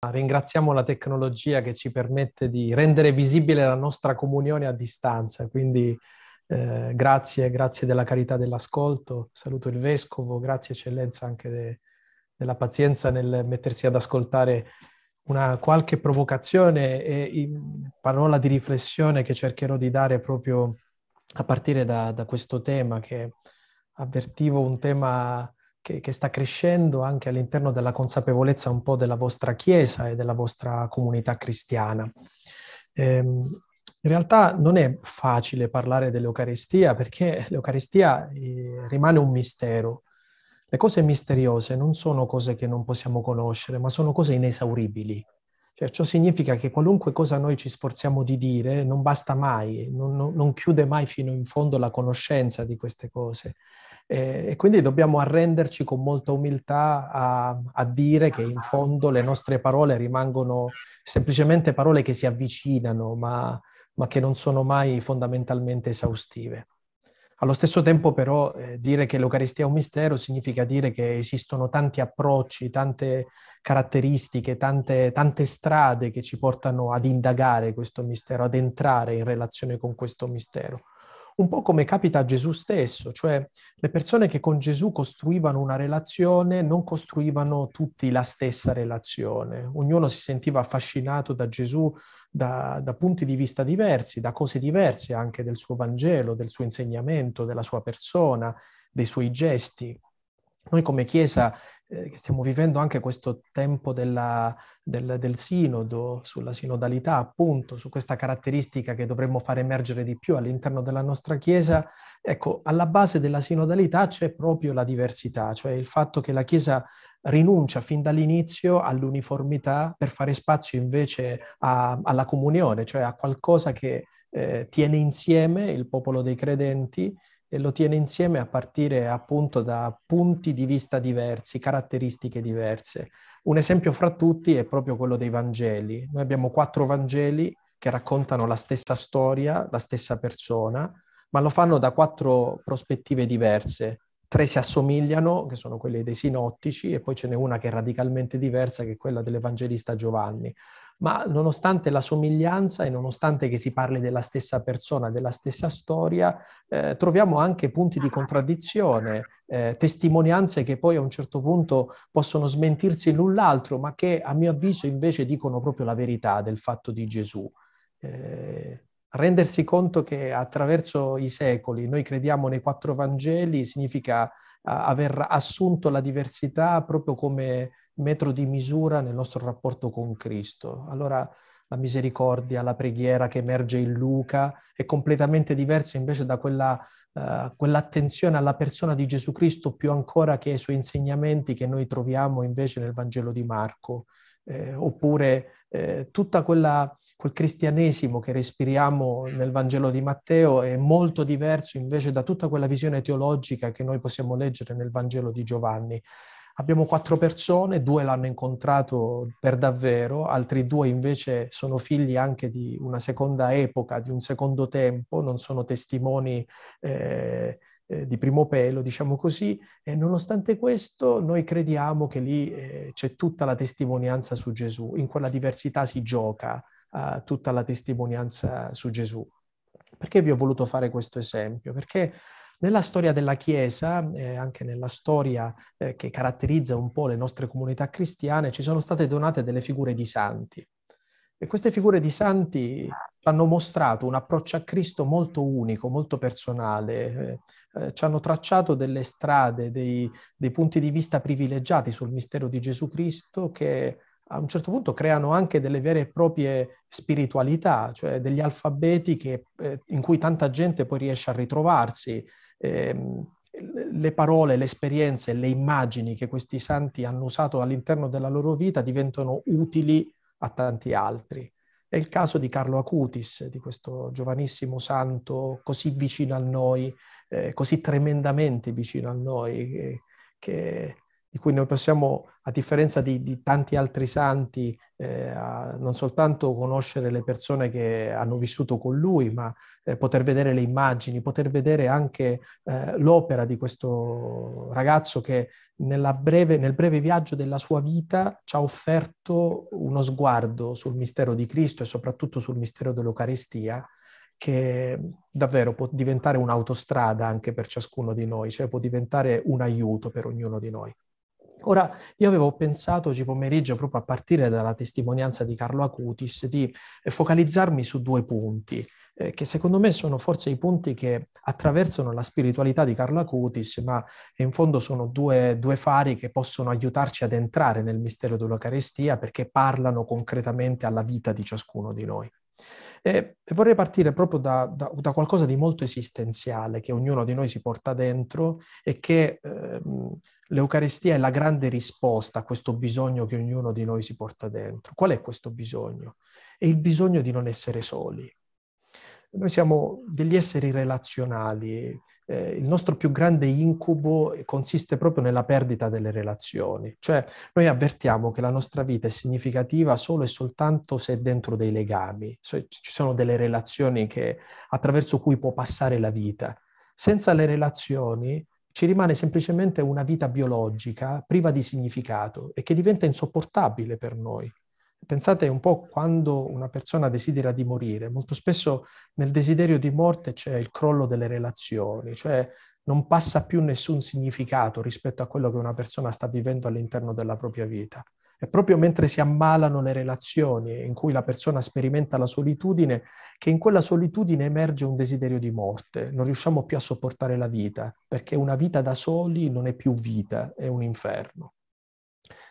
Ah, ringraziamo la tecnologia che ci permette di rendere visibile la nostra comunione a distanza, quindi eh, grazie, grazie della carità dell'ascolto, saluto il Vescovo, grazie eccellenza anche de, della pazienza nel mettersi ad ascoltare una qualche provocazione e parola di riflessione che cercherò di dare proprio a partire da, da questo tema che avvertivo un tema che, che sta crescendo anche all'interno della consapevolezza un po' della vostra Chiesa e della vostra comunità cristiana. Ehm, in realtà non è facile parlare dell'Eucaristia perché l'Eucaristia eh, rimane un mistero. Le cose misteriose non sono cose che non possiamo conoscere, ma sono cose inesauribili. Cioè, ciò significa che qualunque cosa noi ci sforziamo di dire non basta mai, non, non, non chiude mai fino in fondo la conoscenza di queste cose. Eh, e quindi dobbiamo arrenderci con molta umiltà a, a, dire che in fondo le nostre parole rimangono semplicemente parole che si avvicinano, ma, ma che non sono mai fondamentalmente esaustive. Allo stesso tempo però eh, dire che l'Eucaristia è un mistero significa dire che esistono tanti approcci, tante caratteristiche, tante, tante, strade che ci portano ad indagare questo mistero, ad entrare in relazione con questo mistero un po' come capita a Gesù stesso, cioè le persone che con Gesù costruivano una relazione non costruivano tutti la stessa relazione, ognuno si sentiva affascinato da Gesù da, da punti di vista diversi, da cose diverse anche del suo Vangelo, del suo insegnamento, della sua persona, dei suoi gesti. Noi come Chiesa eh, stiamo vivendo anche questo tempo della, del, del, sinodo, sulla sinodalità appunto, su questa caratteristica che dovremmo far emergere di più all'interno della nostra Chiesa, ecco, alla base della sinodalità c'è proprio la diversità, cioè il fatto che la Chiesa rinuncia fin dall'inizio all'uniformità per fare spazio invece a, alla comunione, cioè a qualcosa che eh, tiene insieme il popolo dei credenti e lo tiene insieme a partire appunto da punti di vista diversi, caratteristiche diverse. Un esempio fra tutti è proprio quello dei Vangeli. Noi abbiamo quattro Vangeli che raccontano la stessa storia, la stessa persona, ma lo fanno da quattro prospettive diverse. Tre si assomigliano, che sono quelle dei sinottici, e poi ce n'è una che è radicalmente diversa, che è quella dell'Evangelista Giovanni ma nonostante la somiglianza e nonostante che si parli della stessa persona, della stessa storia, eh, troviamo anche punti di contraddizione, eh, testimonianze che poi a un certo punto possono smentirsi l'un l'altro, ma che a mio avviso invece dicono proprio la verità del fatto di Gesù. Eh, rendersi conto che attraverso i secoli noi crediamo nei quattro Vangeli significa aver assunto la diversità proprio come metro di misura nel nostro rapporto con Cristo. Allora la misericordia, la preghiera che emerge in Luca è completamente diversa invece da quella, uh, quell'attenzione alla persona di Gesù Cristo più ancora che ai suoi insegnamenti che noi troviamo invece nel Vangelo di Marco. Eh, oppure eh, tutto quel cristianesimo che respiriamo nel Vangelo di Matteo è molto diverso invece da tutta quella visione teologica che noi possiamo leggere nel Vangelo di Giovanni. Abbiamo quattro persone, due l'hanno incontrato per davvero, altri due invece sono figli anche di una seconda epoca, di un secondo tempo, non sono testimoni eh, eh, di primo pelo, diciamo così, e nonostante questo noi crediamo che lì eh, c'è tutta la testimonianza su Gesù, in quella diversità si gioca eh, tutta la testimonianza su Gesù. Perché vi ho voluto fare questo esempio? Perché nella storia della Chiesa, eh, anche nella storia eh, che caratterizza un po' le nostre comunità cristiane, ci sono state donate delle figure di santi. E queste figure di santi hanno mostrato un approccio a Cristo molto unico, molto personale, eh, eh, ci hanno tracciato delle strade, dei, dei punti di vista privilegiati sul mistero di Gesù Cristo che a un certo punto creano anche delle vere e proprie spiritualità, cioè degli alfabeti che, eh, in cui tanta gente poi riesce a ritrovarsi, ehm, le parole, le esperienze, le immagini che questi santi hanno usato all'interno della loro vita diventano utili a tanti altri. È il caso di Carlo Acutis, di questo giovanissimo santo così vicino a noi, eh, così tremendamente vicino a noi, eh, che di cui noi possiamo, a differenza di, di tanti altri santi, eh, non soltanto conoscere le persone che hanno vissuto con lui, ma eh, poter vedere le immagini, poter vedere anche eh, l'opera di questo ragazzo che breve, nel breve viaggio della sua vita ci ha offerto uno sguardo sul mistero di Cristo e soprattutto sul mistero dell'Eucaristia che davvero può diventare un'autostrada anche per ciascuno di noi, cioè può diventare un aiuto per ognuno di noi. Ora, io avevo pensato oggi pomeriggio, proprio a partire dalla testimonianza di Carlo Acutis, di eh, focalizzarmi su due punti, eh, che secondo me sono forse i punti che attraversano la spiritualità di Carlo Acutis, ma in fondo sono due, due fari che possono aiutarci ad entrare nel mistero dell'Eucaristia perché parlano concretamente alla vita di ciascuno di noi. E vorrei partire proprio da, da, da, qualcosa di molto esistenziale che ognuno di noi si porta dentro e che eh, l'Eucaristia è la grande risposta a questo bisogno che ognuno di noi si porta dentro. Qual è questo bisogno? È il bisogno di non essere soli. Noi siamo degli esseri relazionali, eh, il nostro più grande incubo consiste proprio nella perdita delle relazioni, cioè noi avvertiamo che la nostra vita è significativa solo e soltanto se è dentro dei legami, cioè, ci sono delle relazioni che, attraverso cui può passare la vita. Senza le relazioni ci rimane semplicemente una vita biologica priva di significato e che diventa insopportabile per noi. Pensate un po' quando una persona desidera di morire, molto spesso nel desiderio di morte c'è il crollo delle relazioni, cioè non passa più nessun significato rispetto a quello che una persona sta vivendo all'interno della propria vita. È proprio mentre si ammalano le relazioni in cui la persona sperimenta la solitudine che in quella solitudine emerge un desiderio di morte. Non riusciamo più a sopportare la vita perché una vita da soli non è più vita, è un inferno.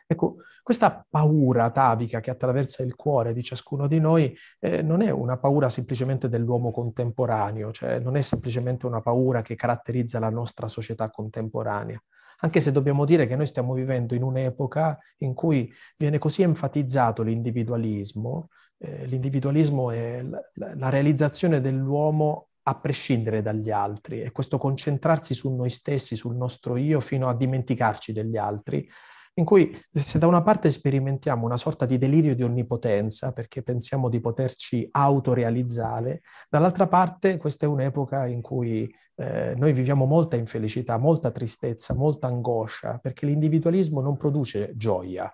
Ecco, questa paura atavica che attraversa il cuore di ciascuno di noi eh, non è una paura semplicemente dell'uomo contemporaneo, cioè non è semplicemente una paura che caratterizza la nostra società contemporanea, anche se dobbiamo dire che noi stiamo vivendo in un'epoca in cui viene così enfatizzato l'individualismo, eh, l'individualismo è la, la realizzazione dell'uomo a prescindere dagli altri e questo concentrarsi su noi stessi, sul nostro io, fino a dimenticarci degli altri, in cui se da una parte sperimentiamo una sorta di delirio di onnipotenza perché pensiamo di poterci autorealizzare, dall'altra parte questa è un'epoca in cui eh, noi viviamo molta infelicità, molta tristezza, molta angoscia, perché l'individualismo non produce gioia,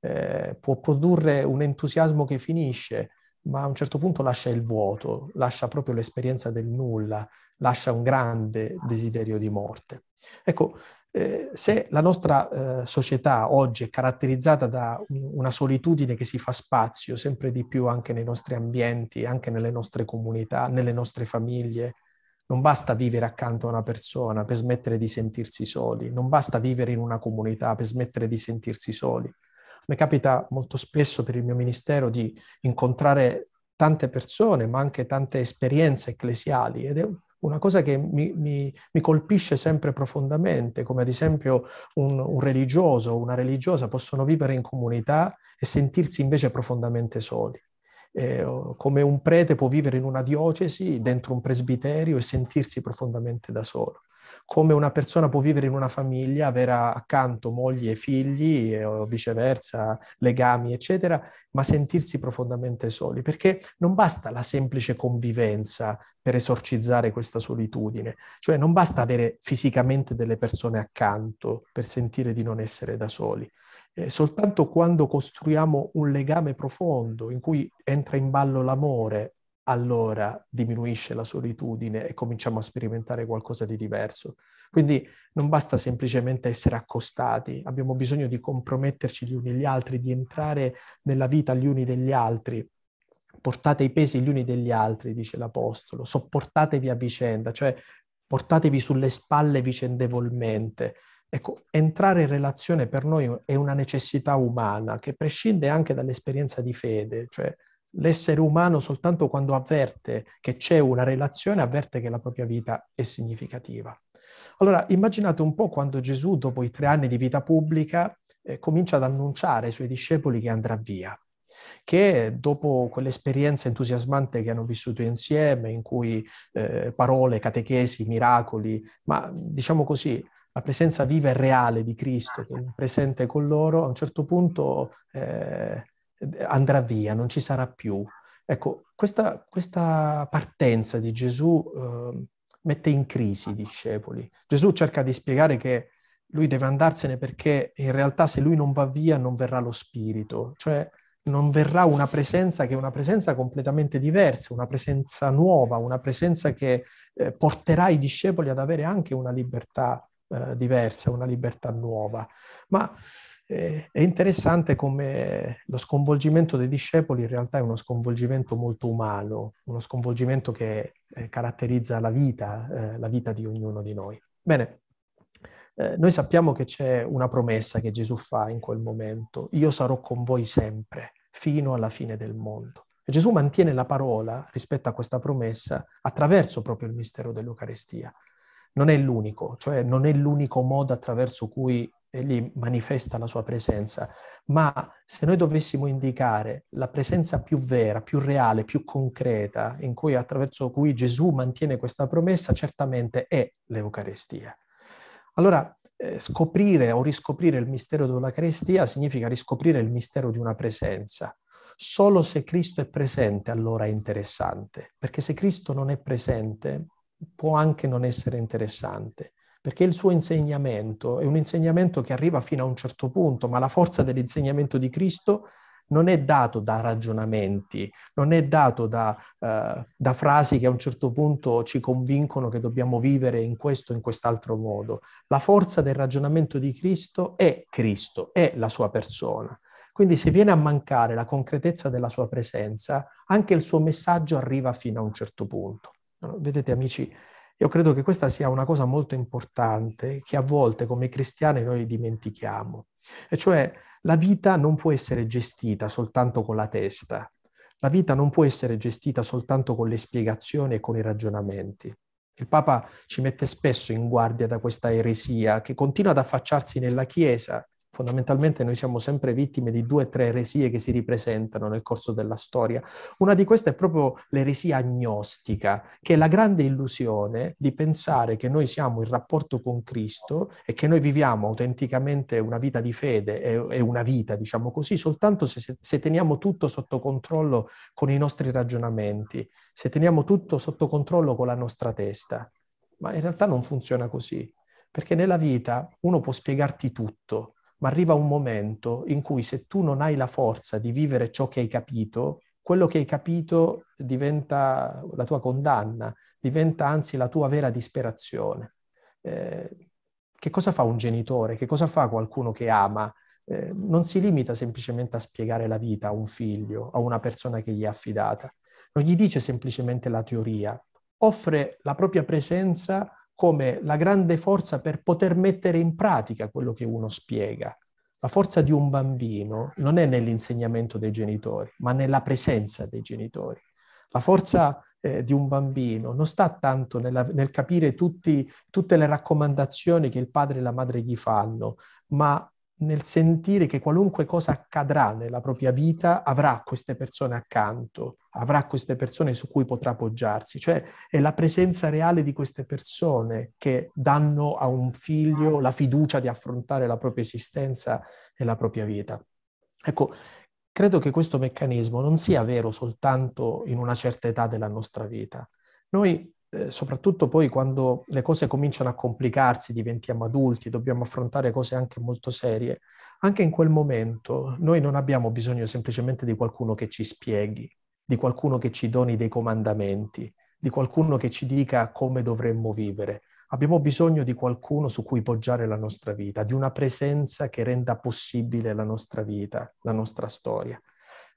eh, può produrre un entusiasmo che finisce, ma a un certo punto lascia il vuoto, lascia proprio l'esperienza del nulla, lascia un grande desiderio di morte. Ecco, eh, se la nostra eh, società oggi è caratterizzata da una solitudine che si fa spazio sempre di più anche nei nostri ambienti, anche nelle nostre comunità, nelle nostre famiglie, non basta vivere accanto a una persona per smettere di sentirsi soli, non basta vivere in una comunità per smettere di sentirsi soli. Mi capita molto spesso per il mio ministero di incontrare tante persone, ma anche tante esperienze ecclesiali ed è un una cosa che mi, mi, mi, colpisce sempre profondamente, come ad esempio un, un religioso o una religiosa possono vivere in comunità e sentirsi invece profondamente soli. Eh, come un prete può vivere in una diocesi, dentro un presbiterio e sentirsi profondamente da solo come una persona può vivere in una famiglia, avere accanto moglie e figli eh, o viceversa, legami, eccetera, ma sentirsi profondamente soli, perché non basta la semplice convivenza per esorcizzare questa solitudine, cioè non basta avere fisicamente delle persone accanto per sentire di non essere da soli. Eh, soltanto quando costruiamo un legame profondo in cui entra in ballo l'amore, allora diminuisce la solitudine e cominciamo a sperimentare qualcosa di diverso. Quindi non basta semplicemente essere accostati, abbiamo bisogno di comprometterci gli uni gli altri, di entrare nella vita gli uni degli altri. Portate i pesi gli uni degli altri, dice l'Apostolo, sopportatevi a vicenda, cioè portatevi sulle spalle vicendevolmente. Ecco, entrare in relazione per noi è una necessità umana che prescinde anche dall'esperienza di fede, cioè l'essere umano soltanto quando avverte che c'è una relazione, avverte che la propria vita è significativa. Allora immaginate un po' quando Gesù, dopo i tre anni di vita pubblica, eh, comincia ad annunciare ai suoi discepoli che andrà via, che dopo quell'esperienza entusiasmante che hanno vissuto insieme, in cui eh, parole, catechesi, miracoli, ma diciamo così, la presenza viva e reale di Cristo, che è presente con loro, a un certo punto... Eh, andrà via, non ci sarà più. Ecco, questa, questa partenza di Gesù eh, mette in crisi i discepoli. Gesù cerca di spiegare che lui deve andarsene perché in realtà se lui non va via non verrà lo spirito, cioè non verrà una presenza che è una presenza completamente diversa, una presenza nuova, una presenza che eh, porterà i discepoli ad avere anche una libertà eh, diversa, una libertà nuova. Ma eh, è interessante come lo sconvolgimento dei discepoli in realtà è uno sconvolgimento molto umano, uno sconvolgimento che eh, caratterizza la vita, eh, la vita di ognuno di noi. Bene, eh, noi sappiamo che c'è una promessa che Gesù fa in quel momento, io sarò con voi sempre, fino alla fine del mondo. E Gesù mantiene la parola rispetto a questa promessa attraverso proprio il mistero dell'Eucarestia. Non è l'unico, cioè non è l'unico modo attraverso cui egli manifesta la sua presenza, ma se noi dovessimo indicare la presenza più vera, più reale, più concreta, in cui, attraverso cui Gesù mantiene questa promessa, certamente è l'Eucarestia. Allora, eh, scoprire o riscoprire il mistero dell'Eucarestia significa riscoprire il mistero di una presenza. Solo se Cristo è presente allora è interessante, perché se Cristo non è presente può anche non essere interessante perché il suo insegnamento è un insegnamento che arriva fino a un certo punto, ma la forza dell'insegnamento di Cristo non è dato da ragionamenti, non è dato da, eh, da, frasi che a un certo punto ci convincono che dobbiamo vivere in questo o in quest'altro modo. La forza del ragionamento di Cristo è Cristo, è la sua persona. Quindi se viene a mancare la concretezza della sua presenza, anche il suo messaggio arriva fino a un certo punto. Vedete amici, io credo che questa sia una cosa molto importante che a volte come cristiani noi dimentichiamo, e cioè la vita non può essere gestita soltanto con la testa, la vita non può essere gestita soltanto con le spiegazioni e con i ragionamenti. Il Papa ci mette spesso in guardia da questa eresia che continua ad affacciarsi nella Chiesa fondamentalmente noi siamo sempre vittime di due o tre eresie che si ripresentano nel corso della storia. Una di queste è proprio l'eresia agnostica, che è la grande illusione di pensare che noi siamo in rapporto con Cristo e che noi viviamo autenticamente una vita di fede e una vita, diciamo così, soltanto se, se teniamo tutto sotto controllo con i nostri ragionamenti, se teniamo tutto sotto controllo con la nostra testa. Ma in realtà non funziona così, perché nella vita uno può spiegarti tutto, ma arriva un momento in cui se tu non hai la forza di vivere ciò che hai capito, quello che hai capito diventa la tua condanna, diventa anzi la tua vera disperazione. Eh, che cosa fa un genitore? Che cosa fa qualcuno che ama? Eh, non si limita semplicemente a spiegare la vita a un figlio, a una persona che gli è affidata. Non gli dice semplicemente la teoria, offre la propria presenza come la grande forza per poter mettere in pratica quello che uno spiega. La forza di un bambino non è nell'insegnamento dei genitori, ma nella presenza dei genitori. La forza eh, di un bambino non sta tanto nella, nel capire tutti, tutte le raccomandazioni che il padre e la madre gli fanno, ma nel sentire che qualunque cosa accadrà nella propria vita avrà queste persone accanto avrà queste persone su cui potrà appoggiarsi, cioè è la presenza reale di queste persone che danno a un figlio la fiducia di affrontare la propria esistenza e la propria vita. Ecco, credo che questo meccanismo non sia vero soltanto in una certa età della nostra vita. Noi eh, soprattutto poi quando le cose cominciano a complicarsi, diventiamo adulti, dobbiamo affrontare cose anche molto serie, anche in quel momento noi non abbiamo bisogno semplicemente di qualcuno che ci spieghi, di qualcuno che ci doni dei comandamenti, di qualcuno che ci dica come dovremmo vivere. Abbiamo bisogno di qualcuno su cui poggiare la nostra vita, di una presenza che renda possibile la nostra vita, la nostra storia.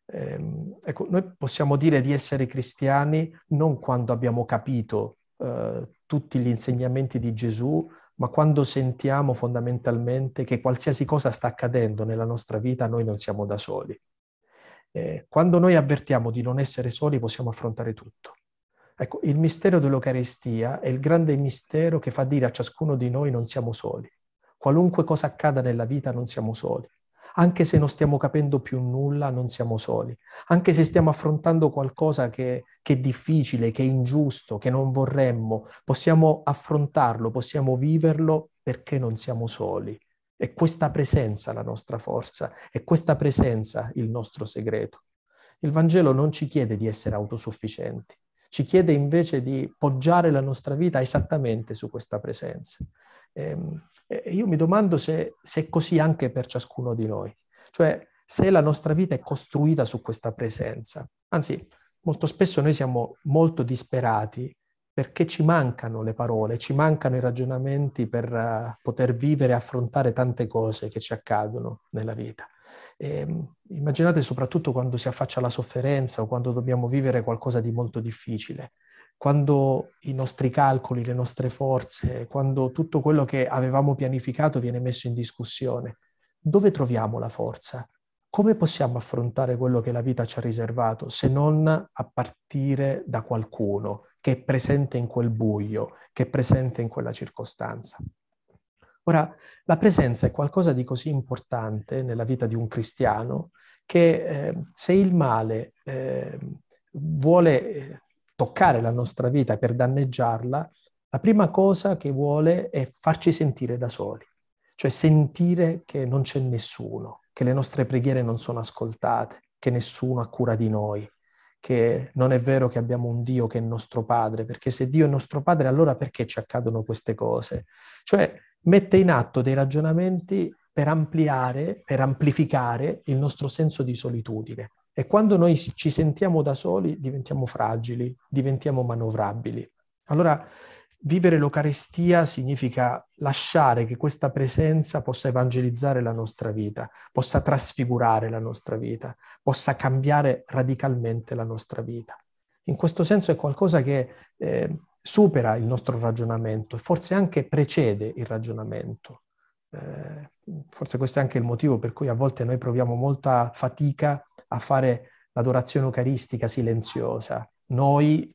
Ehm, ecco, noi possiamo dire di essere cristiani non quando abbiamo capito eh, tutti gli insegnamenti di Gesù, ma quando sentiamo fondamentalmente che qualsiasi cosa sta accadendo nella nostra vita, noi non siamo da soli, eh, quando noi avvertiamo di non essere soli possiamo affrontare tutto. Ecco, il mistero dell'Eucarestia è il grande mistero che fa dire a ciascuno di noi non siamo soli. Qualunque cosa accada nella vita non siamo soli. Anche se non stiamo capendo più nulla, non siamo soli. Anche se stiamo affrontando qualcosa che, che è difficile, che è ingiusto, che non vorremmo, possiamo affrontarlo, possiamo viverlo perché non siamo soli. È questa presenza la nostra forza, è questa presenza il nostro segreto. Il Vangelo non ci chiede di essere autosufficienti, ci chiede invece di poggiare la nostra vita esattamente su questa presenza. Ehm, e io mi domando se, se è così anche per ciascuno di noi, cioè se la nostra vita è costruita su questa presenza. Anzi, molto spesso noi siamo molto disperati perché ci mancano le parole, ci mancano i ragionamenti per eh, poter vivere e affrontare tante cose che ci accadono nella vita. E, ehm, immaginate soprattutto quando si affaccia alla sofferenza o quando dobbiamo vivere qualcosa di molto difficile, quando i nostri calcoli, le nostre forze, quando tutto quello che avevamo pianificato viene messo in discussione. Dove troviamo la forza? come possiamo affrontare quello che la vita ci ha riservato se non a partire da qualcuno che è presente in quel buio, che è presente in quella circostanza? Ora, la presenza è qualcosa di così importante nella vita di un cristiano che eh, se il male ehm, eh, vuole toccare la nostra vita per danneggiarla, la prima cosa che vuole è farci sentire da soli, cioè sentire che non c'è nessuno, che le nostre preghiere non sono ascoltate, che nessuno ha cura di noi, che non è vero che abbiamo un Dio che è nostro padre, perché se Dio è nostro padre allora perché ci accadono queste cose? Cioè mette in atto dei ragionamenti per ampliare, per amplificare il nostro senso di solitudine. E quando noi ci sentiamo da soli diventiamo fragili, diventiamo manovrabili. Allora Vivere l'Eucarestia significa lasciare che questa presenza possa evangelizzare la nostra vita, possa trasfigurare la nostra vita, possa cambiare radicalmente la nostra vita. In questo senso è qualcosa che eh, supera il nostro ragionamento e forse anche precede il ragionamento. Eh, forse questo è anche il motivo per cui a volte noi proviamo molta fatica a fare l'adorazione eucaristica silenziosa. Noi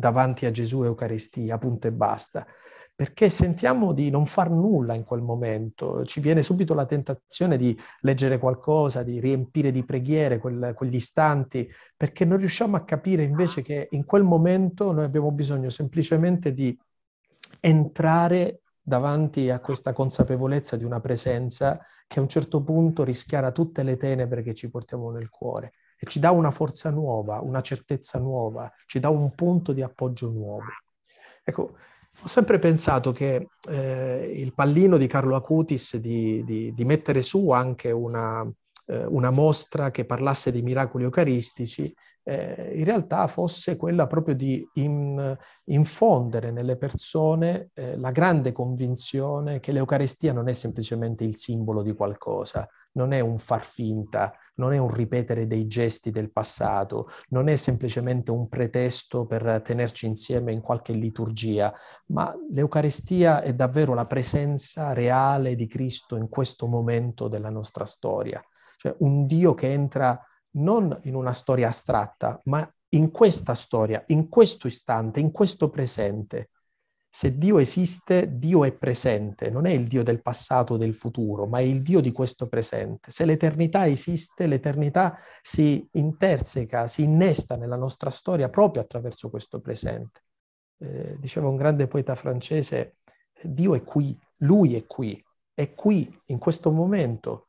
davanti a Gesù Eucaristia, punto e basta, perché sentiamo di non far nulla in quel momento, ci viene subito la tentazione di leggere qualcosa, di riempire di preghiere quel, quegli istanti, perché non riusciamo a capire invece che in quel momento noi abbiamo bisogno semplicemente di entrare davanti a questa consapevolezza di una presenza che a un certo punto rischiara tutte le tenebre che ci portiamo nel cuore e ci dà una forza nuova, una certezza nuova, ci dà un punto di appoggio nuovo. Ecco, ho sempre pensato che eh, il pallino di Carlo Acutis di, di, di mettere su anche una, eh, una, mostra che parlasse di miracoli eucaristici, eh, in realtà fosse quella proprio di in, infondere nelle persone eh, la grande convinzione che l'Eucarestia non è semplicemente il simbolo di qualcosa, non è un far finta, non è un ripetere dei gesti del passato, non è semplicemente un pretesto per tenerci insieme in qualche liturgia, ma l'Eucarestia è davvero la presenza reale di Cristo in questo momento della nostra storia, cioè un Dio che entra non in una storia astratta, ma in questa storia, in questo istante, in questo presente. Se Dio esiste, Dio è presente, non è il Dio del passato o del futuro, ma è il Dio di questo presente. Se l'eternità esiste, l'eternità si interseca, si innesta nella nostra storia proprio attraverso questo presente. Eh, diceva un grande poeta francese, Dio è qui, Lui è qui, è qui in questo momento,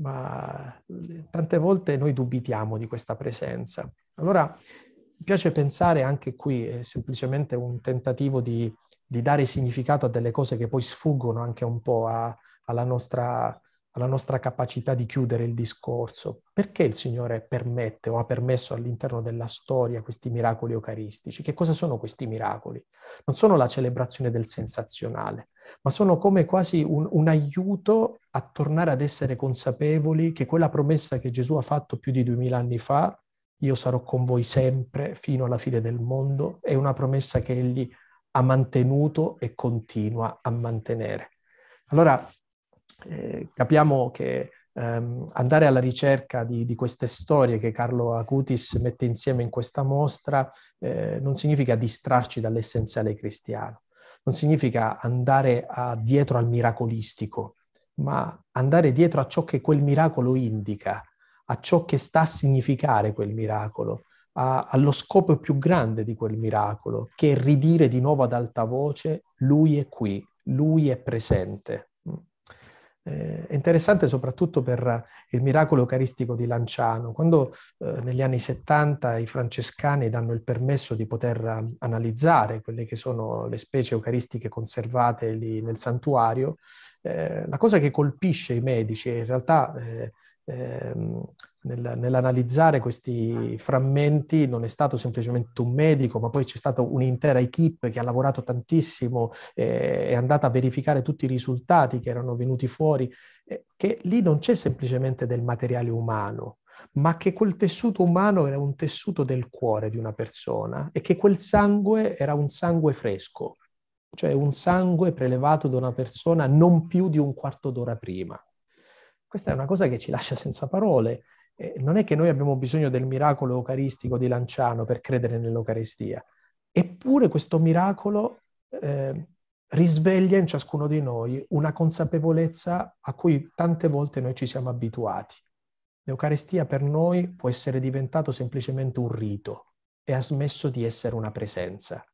ma eh, tante volte noi dubitiamo di questa presenza. Allora mi piace pensare anche qui, è eh, semplicemente un tentativo di di dare significato a delle cose che poi sfuggono anche un po' a, alla, nostra, alla nostra capacità di chiudere il discorso. Perché il Signore permette o ha permesso all'interno della storia questi miracoli eucaristici? Che cosa sono questi miracoli? Non sono la celebrazione del sensazionale, ma sono come quasi un, un aiuto a tornare ad essere consapevoli che quella promessa che Gesù ha fatto più di duemila anni fa, io sarò con voi sempre fino alla fine del mondo, è una promessa che Egli ha ha mantenuto e continua a mantenere. Allora eh, capiamo che ehm, andare alla ricerca di, di, queste storie che Carlo Acutis mette insieme in questa mostra eh, non significa distrarci dall'essenziale cristiano, non significa andare a, dietro al miracolistico, ma andare dietro a ciò che quel miracolo indica, a ciò che sta a significare quel miracolo, a, allo scopo più grande di quel miracolo, che è ridire di nuovo ad alta voce, lui è qui, lui è presente. Mm. Eh, è interessante soprattutto per il miracolo eucaristico di Lanciano, quando eh, negli anni 70 i francescani danno il permesso di poter um, analizzare quelle che sono le specie eucaristiche conservate lì nel santuario, eh, la cosa che colpisce i medici, in realtà eh, Ehm, nel, nell'analizzare questi frammenti non è stato semplicemente un medico, ma poi c'è stata un'intera equip che ha lavorato tantissimo, eh, è andata a verificare tutti i risultati che erano venuti fuori, eh, che lì non c'è semplicemente del materiale umano, ma che quel tessuto umano era un tessuto del cuore di una persona e che quel sangue era un sangue fresco, cioè un sangue prelevato da una persona non più di un quarto d'ora prima. Questa è una cosa che ci lascia senza parole. Eh, non è che noi abbiamo bisogno del miracolo eucaristico di Lanciano per credere nell'Eucaristia, eppure questo miracolo eh, risveglia in ciascuno di noi una consapevolezza a cui tante volte noi ci siamo abituati. L'Eucaristia per noi può essere diventato semplicemente un rito e ha smesso di essere una presenza.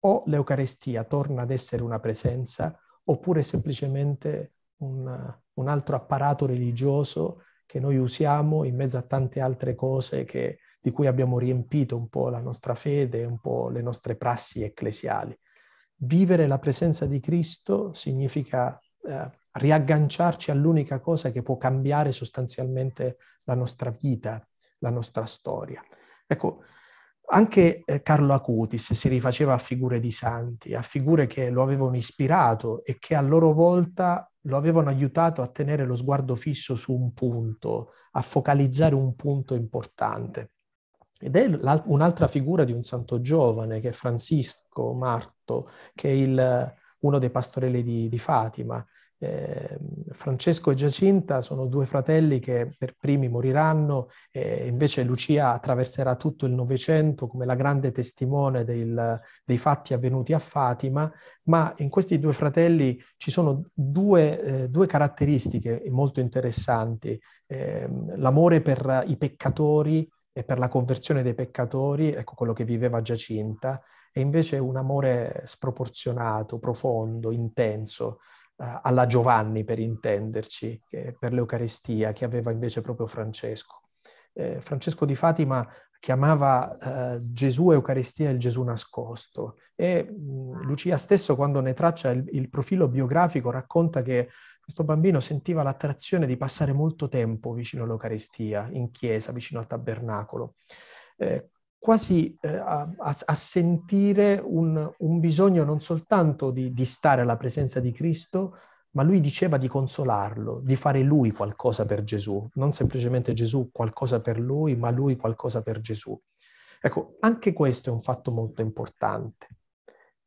O l'Eucaristia torna ad essere una presenza oppure semplicemente un, un altro apparato religioso che noi usiamo in mezzo a tante altre cose che, di cui abbiamo riempito un po' la nostra fede, un po' le nostre prassi ecclesiali. Vivere la presenza di Cristo significa eh, riagganciarci all'unica cosa che può cambiare sostanzialmente la nostra vita, la nostra storia. Ecco, anche eh, Carlo Acutis si rifaceva a figure di santi, a figure che lo avevano ispirato e che a loro volta lo avevano aiutato a tenere lo sguardo fisso su un punto, a focalizzare un punto importante. Ed è un'altra figura di un santo giovane che è Francisco Marto, che è il, uno dei pastorelli di, di Fatima, Ehm, Francesco e Giacinta sono due fratelli che per primi moriranno e invece Lucia attraverserà tutto il Novecento come la grande testimone del, dei fatti avvenuti a Fatima, ma in questi due fratelli ci sono due, eh, due caratteristiche molto interessanti, eh, l'amore per i peccatori e per la conversione dei peccatori, ecco quello che viveva Giacinta, e invece un amore sproporzionato, profondo, intenso. Eh, alla Giovanni per intenderci, per l'Eucaristia, che aveva invece proprio Francesco. Eh, Francesco di Fatima chiamava eh, Gesù Eucaristia il Gesù nascosto e mh, Lucia stesso quando ne traccia il, il, profilo biografico racconta che questo bambino sentiva l'attrazione di passare molto tempo vicino all'Eucaristia, in chiesa, vicino al tabernacolo. Eh, quasi eh, a, a, sentire un, un, bisogno non soltanto di, di stare alla presenza di Cristo, ma lui diceva di consolarlo, di fare lui qualcosa per Gesù, non semplicemente Gesù qualcosa per lui, ma lui qualcosa per Gesù. Ecco, anche questo è un fatto molto importante.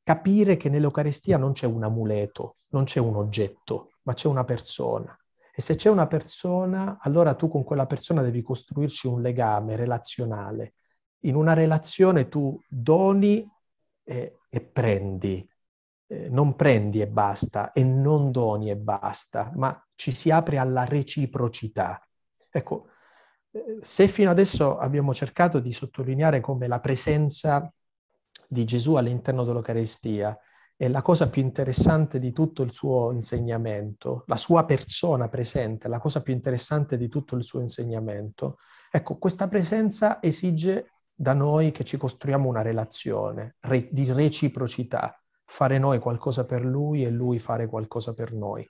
Capire che nell'Eucarestia non c'è un amuleto, non c'è un oggetto, ma c'è una persona. E se c'è una persona, allora tu con quella persona devi costruirci un legame relazionale, in una relazione tu doni e, e prendi, eh, non prendi e basta e non doni e basta, ma ci si apre alla reciprocità. Ecco, eh, se fino adesso abbiamo cercato di sottolineare come la presenza di Gesù all'interno dell'Eucaristia è la cosa più interessante di tutto il suo insegnamento, la sua persona presente, la cosa più interessante di tutto il suo insegnamento, ecco, questa presenza esige da noi che ci costruiamo una relazione re- di reciprocità, fare noi qualcosa per lui e lui fare qualcosa per noi.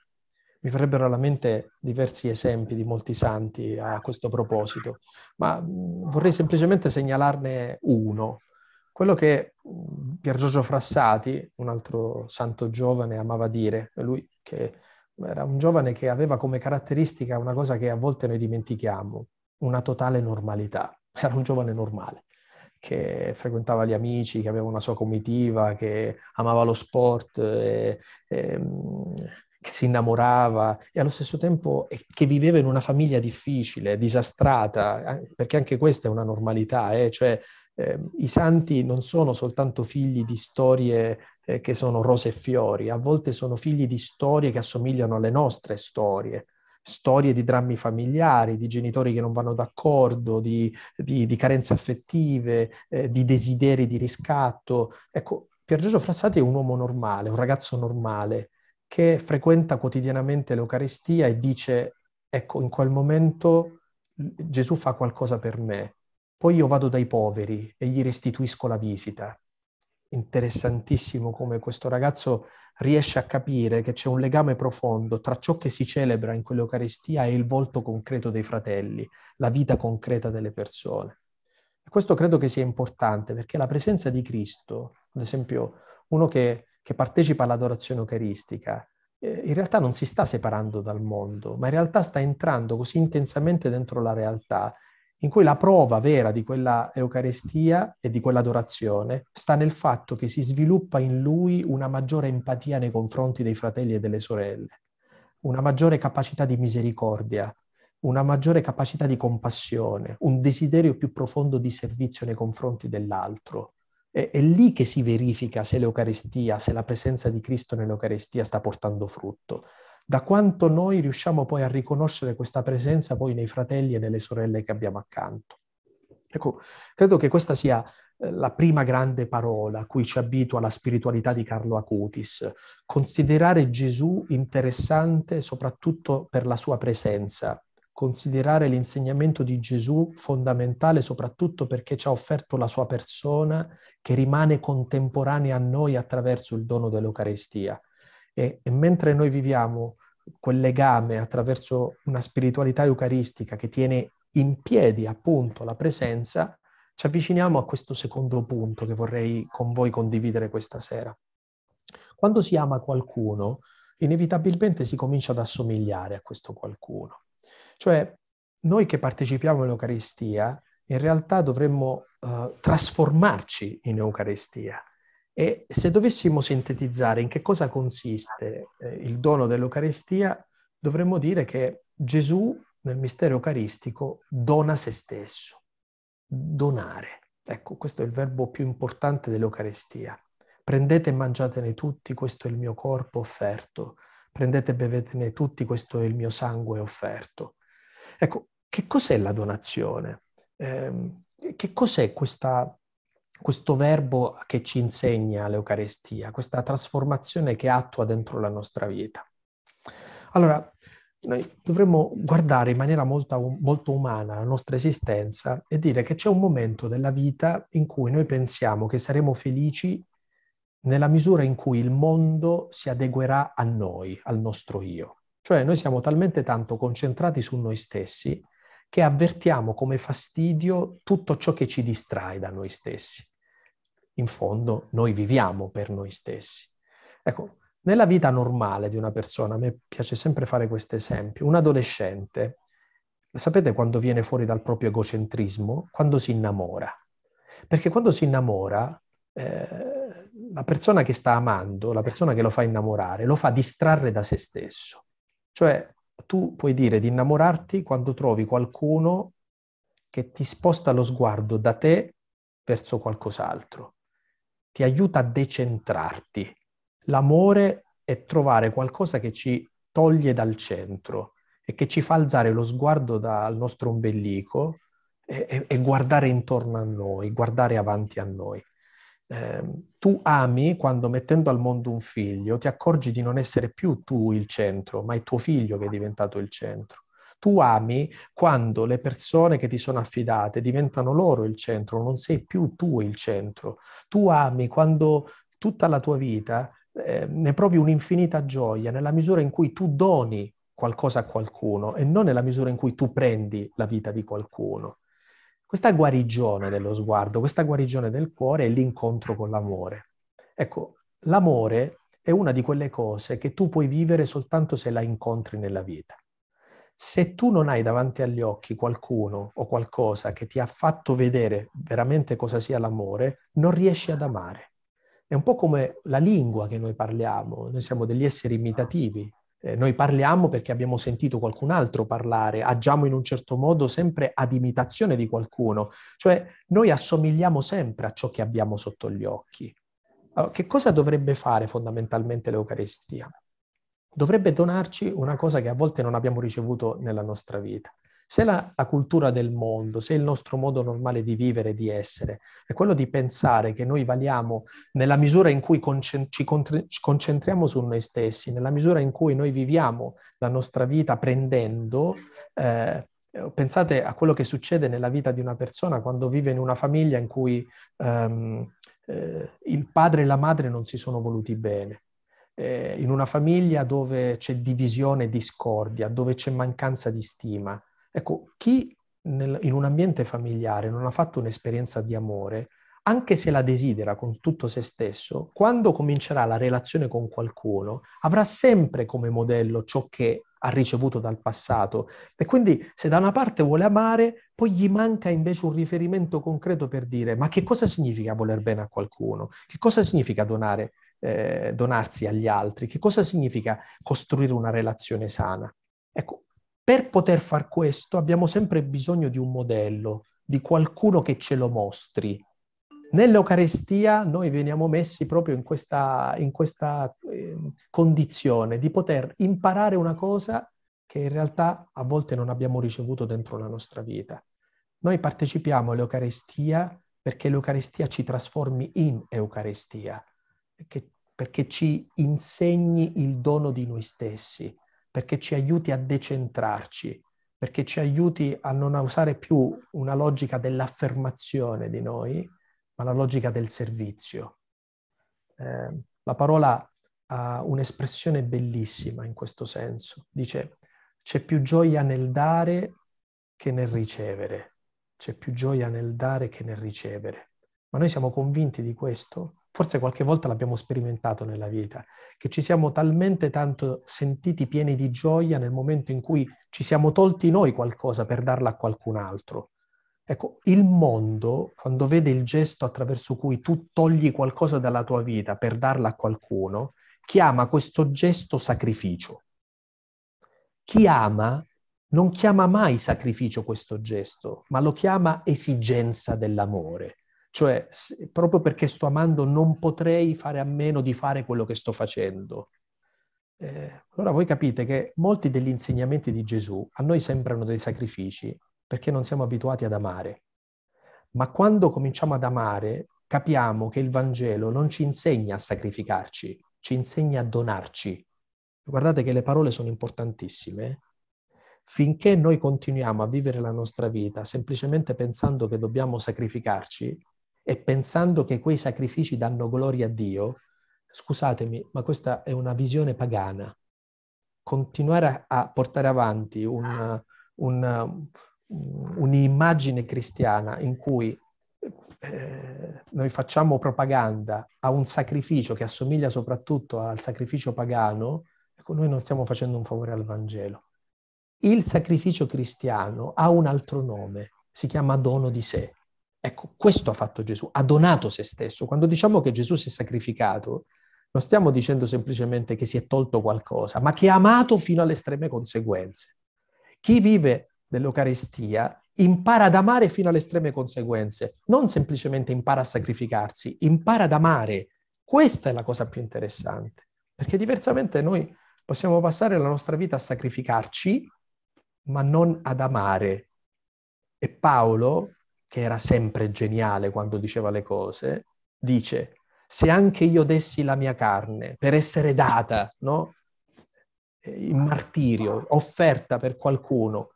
Mi verrebbero alla mente diversi esempi di molti santi a questo proposito, ma vorrei semplicemente segnalarne uno, quello che Pier Giorgio Frassati, un altro santo giovane, amava dire, lui che era un giovane che aveva come caratteristica una cosa che a volte noi dimentichiamo, una totale normalità, era un giovane normale che frequentava gli amici, che aveva una sua comitiva, che amava lo sport, e, eh, e, ehm, che si innamorava e allo stesso tempo che viveva in una famiglia difficile, disastrata, perché anche questa è una normalità, eh? cioè eh, i santi non sono soltanto figli di storie eh, che sono rose e fiori, a volte sono figli di storie che assomigliano alle nostre storie, storie di drammi familiari, di genitori che non vanno d'accordo, di, di, di carenze affettive, eh, di desideri di riscatto. Ecco, Pier Giorgio Frassati è un uomo normale, un ragazzo normale, che frequenta quotidianamente l'Eucaristia e dice, ecco, in quel momento Gesù fa qualcosa per me, poi io vado dai poveri e gli restituisco la visita interessantissimo come questo ragazzo riesce a capire che c'è un legame profondo tra ciò che si celebra in quell'Eucaristia e il volto concreto dei fratelli, la vita concreta delle persone. E questo credo che sia importante perché la presenza di Cristo, ad esempio uno che, che partecipa all'adorazione eucaristica, eh, in realtà non si sta separando dal mondo, ma in realtà sta entrando così intensamente dentro la realtà in cui la prova vera di quella Eucaristia e di quell'adorazione sta nel fatto che si sviluppa in lui una maggiore empatia nei confronti dei fratelli e delle sorelle, una maggiore capacità di misericordia, una maggiore capacità di compassione, un desiderio più profondo di servizio nei confronti dell'altro. È, è lì che si verifica se l'Eucaristia, se la presenza di Cristo nell'Eucaristia sta portando frutto da quanto noi riusciamo poi a riconoscere questa presenza poi nei fratelli e nelle sorelle che abbiamo accanto. Ecco, credo che questa sia eh, la prima grande parola a cui ci abitua la spiritualità di Carlo Acutis, considerare Gesù interessante soprattutto per la sua presenza, considerare l'insegnamento di Gesù fondamentale soprattutto perché ci ha offerto la sua persona che rimane contemporanea a noi attraverso il dono dell'Eucarestia. E, e mentre noi viviamo quel legame attraverso una spiritualità eucaristica che tiene in piedi appunto la presenza, ci avviciniamo a questo secondo punto che vorrei con voi condividere questa sera. Quando si ama qualcuno, inevitabilmente si comincia ad assomigliare a questo qualcuno. Cioè, noi che partecipiamo all'Eucaristia, in realtà dovremmo eh, trasformarci in Eucaristia. E se dovessimo sintetizzare in che cosa consiste eh, il dono dell'Eucaristia, dovremmo dire che Gesù nel mistero eucaristico dona se stesso, donare. Ecco, questo è il verbo più importante dell'Eucaristia. Prendete e mangiatene tutti, questo è il mio corpo offerto. Prendete e bevetene tutti, questo è il mio sangue offerto. Ecco, che cos'è la donazione? Eh, che cos'è questa questo verbo che ci insegna l'Eucarestia, questa trasformazione che attua dentro la nostra vita. Allora, noi dovremmo guardare in maniera molto, molto, umana la nostra esistenza e dire che c'è un momento della vita in cui noi pensiamo che saremo felici nella misura in cui il mondo si adeguerà a noi, al nostro io. Cioè noi siamo talmente tanto concentrati su noi stessi che avvertiamo come fastidio tutto ciò che ci distrae da noi stessi. In fondo noi viviamo per noi stessi. Ecco, nella vita normale di una persona, a me piace sempre fare questo esempio, un adolescente, sapete quando viene fuori dal proprio egocentrismo? Quando si innamora. Perché quando si innamora, eh, la persona che sta amando, la persona che lo fa innamorare, lo fa distrarre da se stesso. Cioè, tu puoi dire di innamorarti quando trovi qualcuno che ti sposta lo sguardo da te verso qualcos'altro, ti aiuta a decentrarti. L'amore è trovare qualcosa che ci toglie dal centro e che ci fa alzare lo sguardo dal nostro ombelico e, e, e guardare intorno a noi, guardare avanti a noi eh, tu ami quando mettendo al mondo un figlio ti accorgi di non essere più tu il centro, ma è tuo figlio che è diventato il centro. Tu ami quando le persone che ti sono affidate diventano loro il centro, non sei più tu il centro. Tu ami quando tutta la tua vita eh, ne provi un'infinita gioia nella misura in cui tu doni qualcosa a qualcuno e non nella misura in cui tu prendi la vita di qualcuno. Questa guarigione dello sguardo, questa guarigione del cuore è l'incontro con l'amore. Ecco, l'amore è una di quelle cose che tu puoi vivere soltanto se la incontri nella vita. Se tu non hai davanti agli occhi qualcuno o qualcosa che ti ha fatto vedere veramente cosa sia l'amore, non riesci ad amare. È un po' come la lingua che noi parliamo, noi siamo degli esseri imitativi, eh, noi parliamo perché abbiamo sentito qualcun altro parlare, agiamo in un certo modo sempre ad imitazione di qualcuno, cioè noi assomigliamo sempre a ciò che abbiamo sotto gli occhi. Allora, che cosa dovrebbe fare fondamentalmente l'Eucaristia? Dovrebbe donarci una cosa che a volte non abbiamo ricevuto nella nostra vita. Se la, la cultura del mondo, se il nostro modo normale di vivere, e di essere, è quello di pensare che noi valiamo nella misura in cui ci, concentriamo su noi stessi, nella misura in cui noi viviamo la nostra vita prendendo, eh, eh, pensate a quello che succede nella vita di una persona quando vive in una famiglia in cui ehm, eh, il padre e la madre non si sono voluti bene. Eh, in una famiglia dove c'è divisione e discordia, dove c'è mancanza di stima, Ecco, chi nel, in un ambiente familiare non ha fatto un'esperienza di amore, anche se la desidera con tutto se stesso, quando comincerà la relazione con qualcuno, avrà sempre come modello ciò che ha ricevuto dal passato. E quindi se da una parte vuole amare, poi gli manca invece un riferimento concreto per dire ma che cosa significa voler bene a qualcuno? Che cosa significa donare, eh, donarsi agli altri? Che cosa significa costruire una relazione sana? Ecco, per poter far questo abbiamo sempre bisogno di un modello, di qualcuno che ce lo mostri. Nell'Eucarestia noi veniamo messi proprio in questa, in questa eh, condizione di poter imparare una cosa che in realtà a volte non abbiamo ricevuto dentro la nostra vita. Noi partecipiamo all'Eucarestia perché l'Eucarestia ci trasformi in Eucarestia, perché, perché ci insegni il dono di noi stessi perché ci aiuti a decentrarci, perché ci aiuti a non usare più una logica dell'affermazione di noi, ma la logica del servizio. Eh, la parola ha un'espressione bellissima in questo senso. Dice, c'è più gioia nel dare che nel ricevere. C'è più gioia nel dare che nel ricevere. Ma noi siamo convinti di questo? forse qualche volta l'abbiamo sperimentato nella vita, che ci siamo talmente tanto sentiti pieni di gioia nel momento in cui ci siamo tolti noi qualcosa per darla a qualcun altro. Ecco, il mondo, quando vede il gesto attraverso cui tu togli qualcosa dalla tua vita per darla a qualcuno, chiama questo gesto sacrificio. Chi ama non chiama mai sacrificio questo gesto, ma lo chiama esigenza dell'amore cioè, se, proprio perché sto amando non potrei fare a meno di fare quello che sto facendo. Eh, allora voi capite che molti degli insegnamenti di Gesù a noi sembrano dei sacrifici perché non siamo abituati ad amare. Ma quando cominciamo ad amare, capiamo che il Vangelo non ci insegna a sacrificarci, ci insegna a donarci. Guardate che le parole sono importantissime. Finché noi continuiamo a vivere la nostra vita semplicemente pensando che dobbiamo sacrificarci, e pensando che quei sacrifici danno gloria a Dio, scusatemi, ma questa è una visione pagana. Continuare a, a portare avanti un, un, un'immagine cristiana in cui eh, noi facciamo propaganda a un sacrificio che assomiglia soprattutto al sacrificio pagano, ecco, noi non stiamo facendo un favore al Vangelo. Il sacrificio cristiano ha un altro nome, si chiama dono di sé. Ecco, questo ha fatto Gesù, ha donato se stesso. Quando diciamo che Gesù si è sacrificato, non stiamo dicendo semplicemente che si è tolto qualcosa, ma che ha amato fino alle estreme conseguenze. Chi vive dell'Eucarestia impara ad amare fino alle estreme conseguenze, non semplicemente impara a sacrificarsi, impara ad amare. Questa è la cosa più interessante, perché diversamente noi possiamo passare la nostra vita a sacrificarci, ma non ad amare. E Paolo che era sempre geniale quando diceva le cose, dice, se anche io dessi la mia carne per essere data, no? Eh, in martirio, offerta per qualcuno,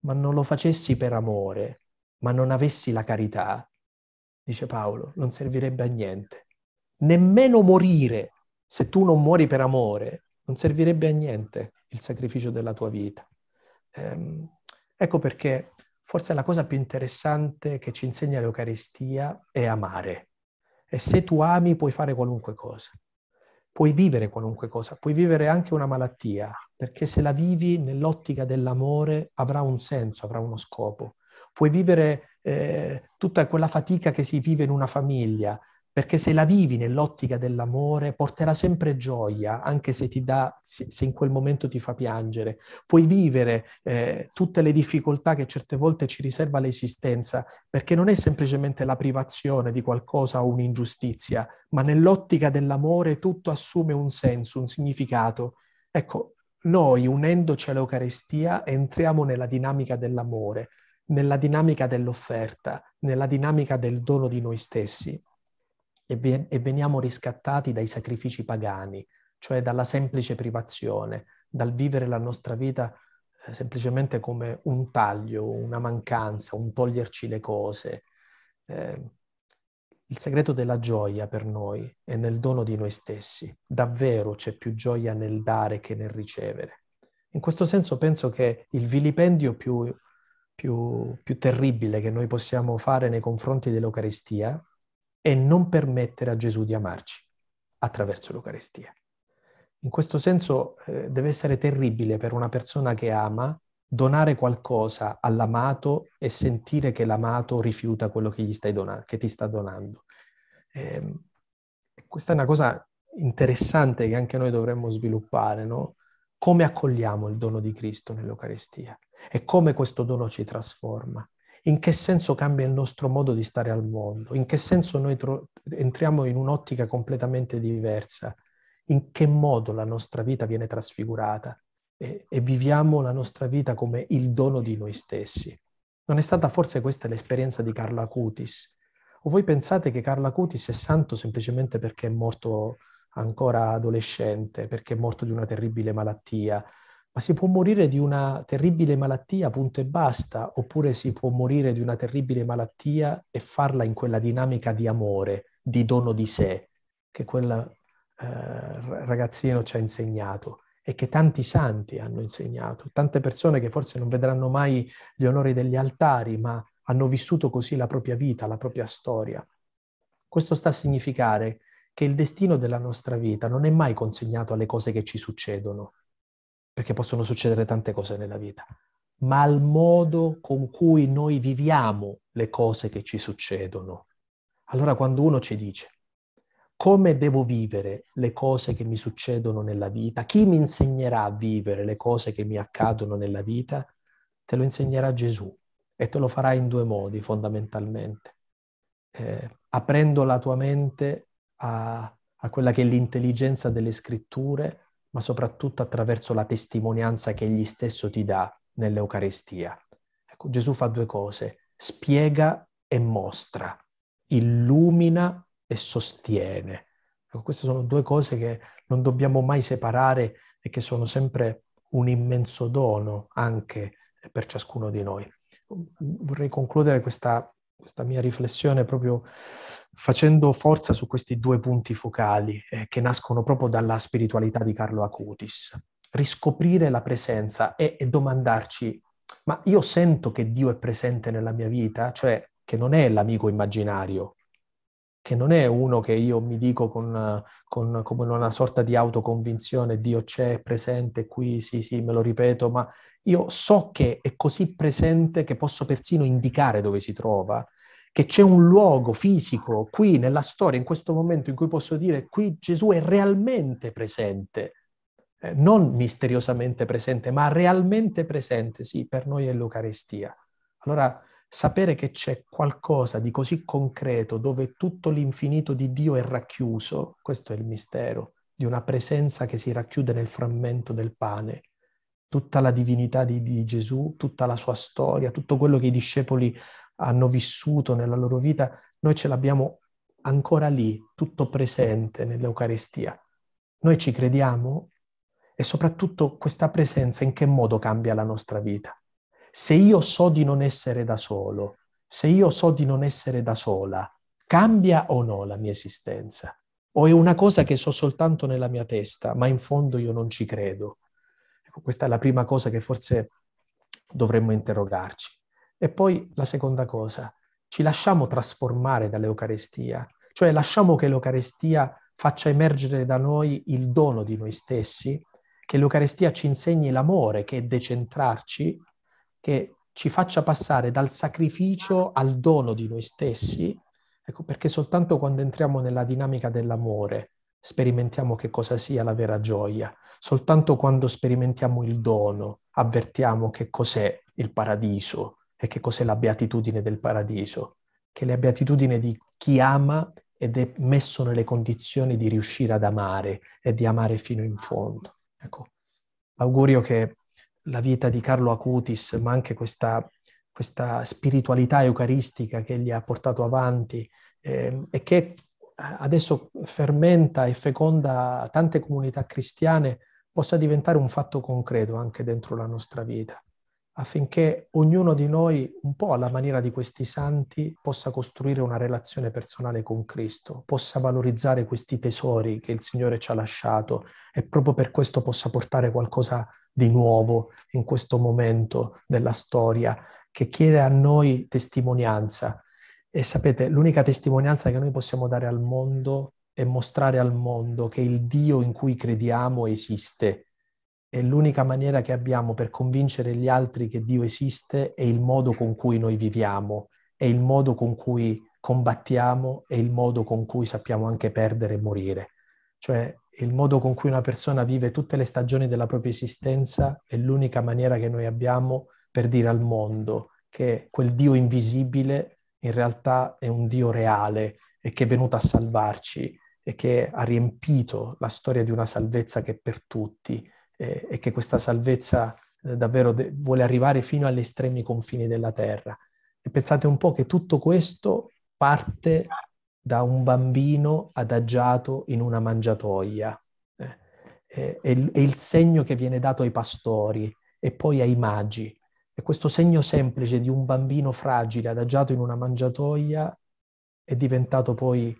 ma non lo facessi per amore, ma non avessi la carità, dice Paolo, non servirebbe a niente. Nemmeno morire, se tu non muori per amore, non servirebbe a niente il sacrificio della tua vita. Ehm, ecco perché forse la cosa più interessante che ci insegna l'Eucaristia è amare. E se tu ami puoi fare qualunque cosa, puoi vivere qualunque cosa, puoi vivere anche una malattia, perché se la vivi nell'ottica dell'amore avrà un senso, avrà uno scopo. Puoi vivere eh, tutta quella fatica che si vive in una famiglia, perché se la vivi nell'ottica dell'amore porterà sempre gioia, anche se, dà, se in quel momento ti fa piangere. Puoi vivere eh, tutte le difficoltà che certe volte ci riserva l'esistenza, perché non è semplicemente la privazione di qualcosa o un'ingiustizia, ma nell'ottica dell'amore tutto assume un senso, un significato. Ecco, noi unendoci all'Eucarestia entriamo nella dinamica dell'amore, nella dinamica dell'offerta, nella dinamica del dono di noi stessi e, ven- e veniamo riscattati dai sacrifici pagani, cioè dalla semplice privazione, dal vivere la nostra vita eh, semplicemente come un taglio, una mancanza, un toglierci le cose. Eh, il segreto della gioia per noi è nel dono di noi stessi. Davvero c'è più gioia nel dare che nel ricevere. In questo senso penso che il vilipendio più, più, più terribile che noi possiamo fare nei confronti dell'Eucaristia e non permettere a Gesù di amarci attraverso l'Eucarestia. In questo senso eh, deve essere terribile per una persona che ama donare qualcosa all'amato e sentire che l'amato rifiuta quello che, donando, che ti sta donando. Eh, questa è una cosa interessante che anche noi dovremmo sviluppare, no? Come accogliamo il dono di Cristo nell'Eucarestia e come questo dono ci trasforma in che senso cambia il nostro modo di stare al mondo, in che senso noi tro- entriamo in un'ottica completamente diversa, in che modo la nostra vita viene trasfigurata e, e viviamo la nostra vita come il dono di noi stessi. Non è stata forse questa l'esperienza di Carla Cutis? O voi pensate che Carla Cutis è santo semplicemente perché è morto ancora adolescente, perché è morto di una terribile malattia, ma si può morire di una terribile malattia, punto e basta, oppure si può morire di una terribile malattia e farla in quella dinamica di amore, di dono di sé, che quel eh, ragazzino ci ha insegnato e che tanti santi hanno insegnato, tante persone che forse non vedranno mai gli onori degli altari, ma hanno vissuto così la propria vita, la propria storia. Questo sta a significare che il destino della nostra vita non è mai consegnato alle cose che ci succedono, perché possono succedere tante cose nella vita, ma al modo con cui noi viviamo le cose che ci succedono. Allora quando uno ci dice come devo vivere le cose che mi succedono nella vita, chi mi insegnerà a vivere le cose che mi accadono nella vita, te lo insegnerà Gesù e te lo farà in due modi fondamentalmente, eh, aprendo la tua mente a, a quella che è l'intelligenza delle scritture ma soprattutto attraverso la testimonianza che egli stesso ti dà nell'Eucarestia. Ecco, Gesù fa due cose, spiega e mostra, illumina e sostiene. Ecco, queste sono due cose che non dobbiamo mai separare e che sono sempre un immenso dono anche per ciascuno di noi. Vorrei concludere questa questa mia riflessione proprio facendo forza su questi due punti focali eh, che nascono proprio dalla spiritualità di Carlo Acutis. Riscoprire la presenza e, e domandarci, ma io sento che Dio è presente nella mia vita? Cioè che non è l'amico immaginario, che non è uno che io mi dico con, con, con una sorta di autoconvinzione, Dio c'è, è presente qui, sì, sì, me lo ripeto, ma io so che è così presente che posso persino indicare dove si trova, che c'è un luogo fisico qui nella storia, in questo momento in cui posso dire qui Gesù è realmente presente, eh, non misteriosamente presente, ma realmente presente, sì, per noi è l'Eucarestia. Allora sapere che c'è qualcosa di così concreto dove tutto l'infinito di Dio è racchiuso, questo è il mistero, di una presenza che si racchiude nel frammento del pane, tutta la divinità di, di Gesù, tutta la sua storia, tutto quello che i discepoli hanno vissuto nella loro vita, noi ce l'abbiamo ancora lì, tutto presente nell'Eucaristia. Noi ci crediamo e soprattutto questa presenza in che modo cambia la nostra vita? se io so di non essere da solo, se io so di non essere da sola, cambia o no la mia esistenza? O è una cosa che so soltanto nella mia testa, ma in fondo io non ci credo? Ecco, questa è la prima cosa che forse dovremmo interrogarci. E poi la seconda cosa, ci lasciamo trasformare dall'Eucarestia, cioè lasciamo che l'Eucarestia faccia emergere da noi il dono di noi stessi, che l'Eucarestia ci insegni l'amore che è decentrarci che ci faccia passare dal sacrificio al dono di noi stessi, ecco perché soltanto quando entriamo nella dinamica dell'amore sperimentiamo che cosa sia la vera gioia, soltanto quando sperimentiamo il dono avvertiamo che cos'è il paradiso e che cos'è la beatitudine del paradiso, che è la beatitudine di chi ama ed è messo nelle condizioni di riuscire ad amare e di amare fino in fondo. Ecco, l'augurio che la vita di Carlo Acutis, ma anche questa, questa spiritualità eucaristica che gli ha portato avanti eh, e che eh, adesso fermenta e feconda tante comunità cristiane, possa diventare un fatto concreto anche dentro la nostra vita, affinché ognuno di noi, un po' alla maniera di questi santi, possa costruire una relazione personale con Cristo, possa valorizzare questi tesori che il Signore ci ha lasciato e proprio per questo possa portare qualcosa a di nuovo in questo momento della storia, che chiede a noi testimonianza. E sapete, l'unica testimonianza che noi possiamo dare al mondo è mostrare al mondo che il Dio in cui crediamo esiste. E l'unica maniera che abbiamo per convincere gli altri che Dio esiste è il modo con cui noi viviamo, è il modo con cui combattiamo, è il modo con cui sappiamo anche perdere e morire. Cioè il modo con cui una persona vive tutte le stagioni della propria esistenza è l'unica maniera che noi abbiamo per dire al mondo che quel Dio invisibile in realtà è un Dio reale e che è venuto a salvarci e che ha riempito la storia di una salvezza che è per tutti eh, e che questa salvezza eh, davvero de- vuole arrivare fino agli estremi confini della terra. E pensate un po' che tutto questo parte da un bambino adagiato in una mangiatoia. Eh. è, è il segno che viene dato ai pastori e poi ai magi. E questo segno semplice di un bambino fragile adagiato in una mangiatoia è diventato poi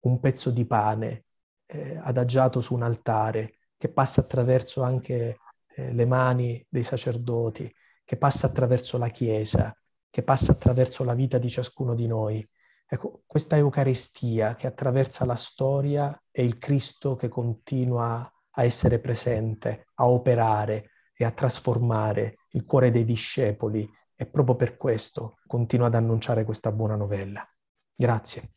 un pezzo di pane eh, adagiato su un altare che passa attraverso anche eh, le mani dei sacerdoti, che passa attraverso la Chiesa, che passa attraverso la vita di ciascuno di noi Ecco, questa Eucaristia che attraversa la storia è il Cristo che continua a essere presente, a operare e a trasformare il cuore dei discepoli e proprio per questo continua ad annunciare questa buona novella. Grazie.